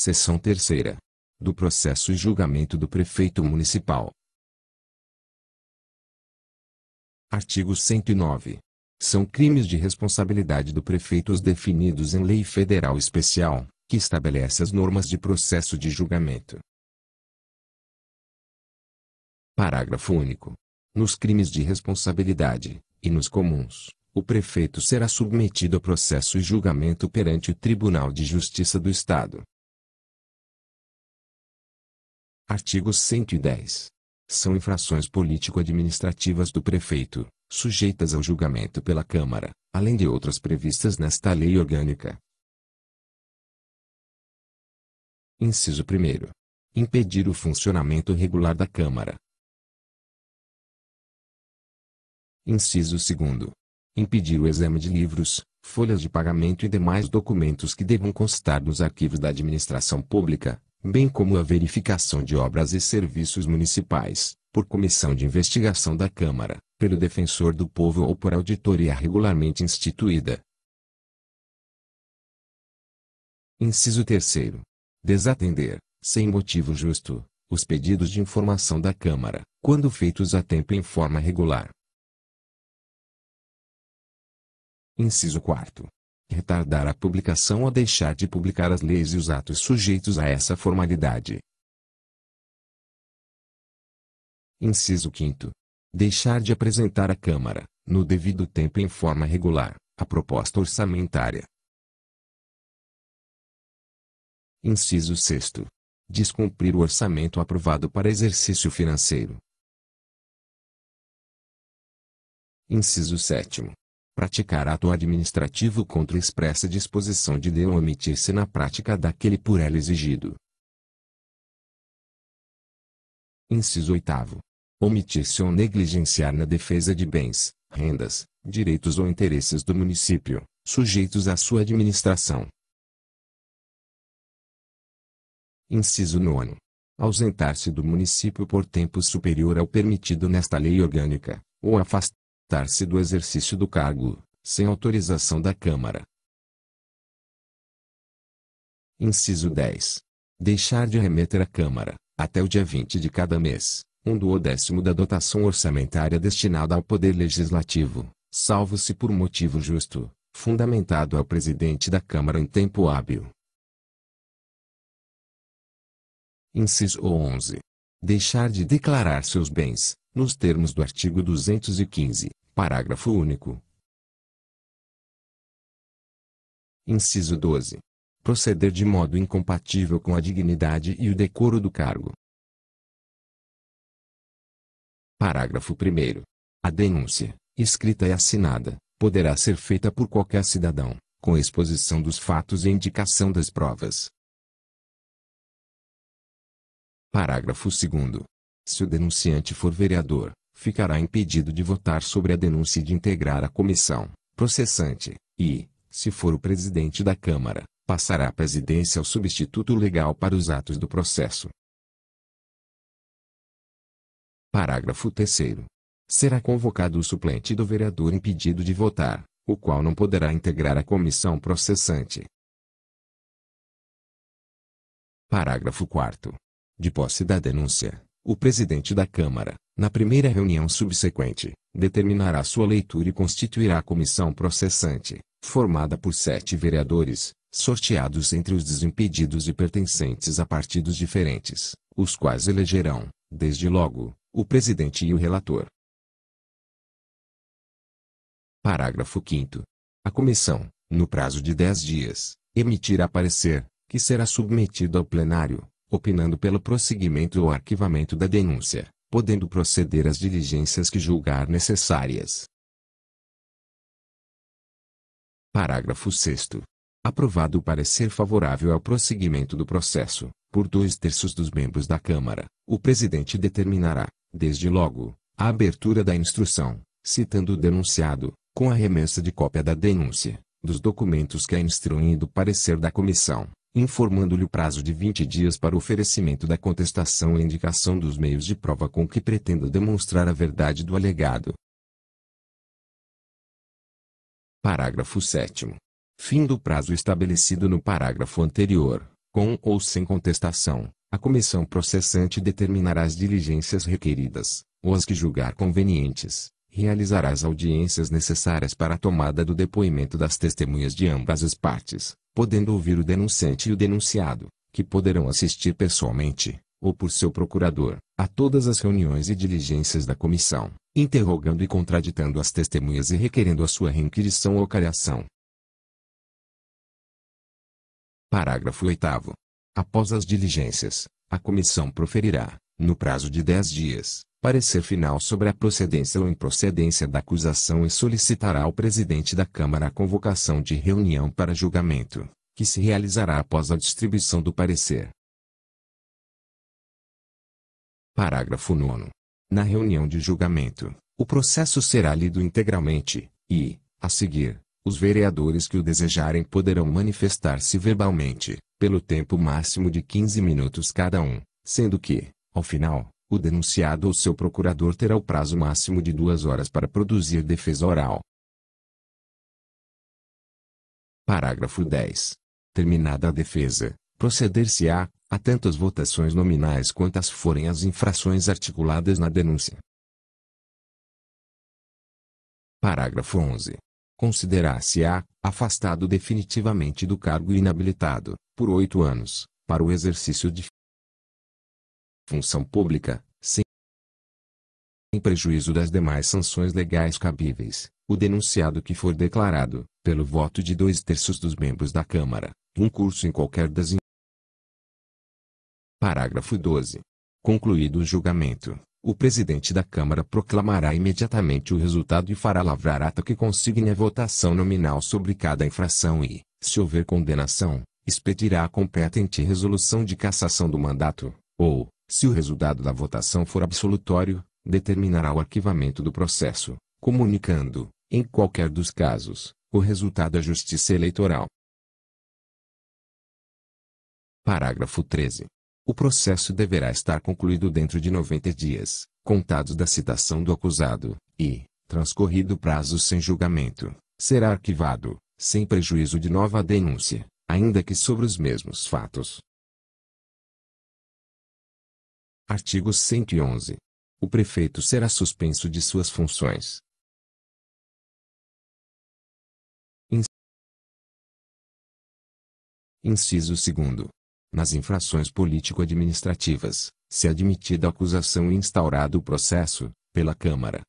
Seção terceira. Do processo e julgamento do prefeito municipal. Artigo 109. São crimes de responsabilidade do prefeito os definidos em lei federal especial, que estabelece as normas de processo de julgamento. Parágrafo único. Nos crimes de responsabilidade, e nos comuns, o prefeito será submetido a processo e julgamento perante o Tribunal de Justiça do Estado, Artigo 110. São infrações político-administrativas do prefeito, sujeitas ao julgamento pela Câmara, além de outras previstas nesta lei orgânica. Inciso 1. Impedir o funcionamento regular da Câmara. Inciso 2. Impedir o exame de livros, folhas de pagamento e demais documentos que devam constar nos arquivos da administração pública, bem como a verificação de obras e serviços municipais, por comissão de investigação da Câmara, pelo defensor do povo ou por auditoria regularmente instituída. Inciso 3. Desatender, sem motivo justo, os pedidos de informação da Câmara, quando feitos a tempo e em forma regular. Inciso 4 retardar a publicação ou deixar de publicar as leis e os atos sujeitos a essa formalidade. Inciso 5. Deixar de apresentar à Câmara, no devido tempo e em forma regular, a proposta orçamentária. Inciso 6. Descumprir o orçamento aprovado para exercício financeiro. Inciso 7 praticar ato administrativo contra expressa disposição de Deus ou omitir-se na prática daquele por ela exigido. Inciso 8. Omitir-se ou negligenciar na defesa de bens, rendas, direitos ou interesses do município, sujeitos à sua administração. Inciso 9. Ausentar-se do município por tempo superior ao permitido nesta lei orgânica, ou afastar ausentar-se do exercício do cargo, sem autorização da Câmara. Inciso 10. Deixar de remeter à Câmara, até o dia 20 de cada mês, um duodécimo da dotação orçamentária destinada ao Poder Legislativo, salvo se por motivo justo, fundamentado ao presidente da Câmara em tempo hábil. Inciso 11. Deixar de declarar seus bens, nos termos do artigo 215, parágrafo único. Inciso 12. Proceder de modo incompatível com a dignidade e o decoro do cargo. Parágrafo 1. A denúncia, escrita e assinada, poderá ser feita por qualquer cidadão, com exposição dos fatos e indicação das provas. Parágrafo 2. Se o denunciante for vereador, ficará impedido de votar sobre a denúncia e de integrar a comissão processante, e, se for o presidente da Câmara, passará a presidência ao substituto legal para os atos do processo. Parágrafo 3. Será convocado o suplente do vereador impedido de votar, o qual não poderá integrar a comissão processante. Parágrafo 4. De posse da denúncia, o presidente da Câmara, na primeira reunião subsequente, determinará sua leitura e constituirá a comissão processante, formada por sete vereadores, sorteados entre os desimpedidos e pertencentes a partidos diferentes, os quais elegerão, desde logo, o presidente e o relator. Parágrafo 5. A comissão, no prazo de 10 dias, emitirá parecer, que será submetido ao plenário, opinando pelo prosseguimento ou arquivamento da denúncia, podendo proceder às diligências que julgar necessárias. Parágrafo 6. Aprovado o parecer favorável ao prosseguimento do processo, por dois terços dos membros da Câmara, o presidente determinará, desde logo, a abertura da instrução, citando o denunciado, com a remessa de cópia da denúncia, dos documentos que a instruem e do parecer da comissão informando-lhe o prazo de 20 dias para oferecimento da contestação e indicação dos meios de prova com que pretenda demonstrar a verdade do alegado. Parágrafo 7. Fim do prazo estabelecido no parágrafo anterior, com ou sem contestação, a comissão processante determinará as diligências requeridas, ou as que julgar convenientes, realizará as audiências necessárias para a tomada do depoimento das testemunhas de ambas as partes, podendo ouvir o denunciante e o denunciado, que poderão assistir pessoalmente, ou por seu procurador, a todas as reuniões e diligências da comissão, interrogando e contraditando as testemunhas e requerendo a sua reinquirição ou cariação. Parágrafo 8. Após as diligências, a comissão proferirá, no prazo de 10 dias, parecer final sobre a procedência ou improcedência da acusação e solicitará ao presidente da Câmara a convocação de reunião para julgamento, que se realizará após a distribuição do parecer. Parágrafo 9. Na reunião de julgamento, o processo será lido integralmente, e, a seguir, os vereadores que o desejarem poderão manifestar-se verbalmente, pelo tempo máximo de 15 minutos cada um, sendo que, ao final, o denunciado ou seu procurador terá o prazo máximo de duas horas para produzir defesa oral. Parágrafo 10. Terminada a defesa, proceder-se-á a tantas votações nominais quantas forem as infrações articuladas na denúncia. Parágrafo 11. Considerar-se-á afastado definitivamente do cargo inabilitado, por oito anos, para o exercício de função pública, sem prejuízo das demais sanções legais cabíveis, o denunciado que for declarado, pelo voto de dois terços dos membros da Câmara, um curso em qualquer das Parágrafo 12. Concluído o julgamento, o presidente da Câmara proclamará imediatamente o resultado e fará lavrar ata que consigne a votação nominal sobre cada infração e, se houver condenação, expedirá a competente resolução de cassação do mandato, ou, se o resultado da votação for absolutório, determinará o arquivamento do processo, comunicando, em qualquer dos casos, o resultado à Justiça Eleitoral. Parágrafo 13. O processo deverá estar concluído dentro de 90 dias, contados da citação do acusado, e, transcorrido o prazo sem julgamento, será arquivado, sem prejuízo de nova denúncia, ainda que sobre os mesmos fatos, Artigo 111. O prefeito será suspenso de suas funções. Inciso 2. Nas infrações político-administrativas, se admitida a acusação e instaurado o processo, pela Câmara,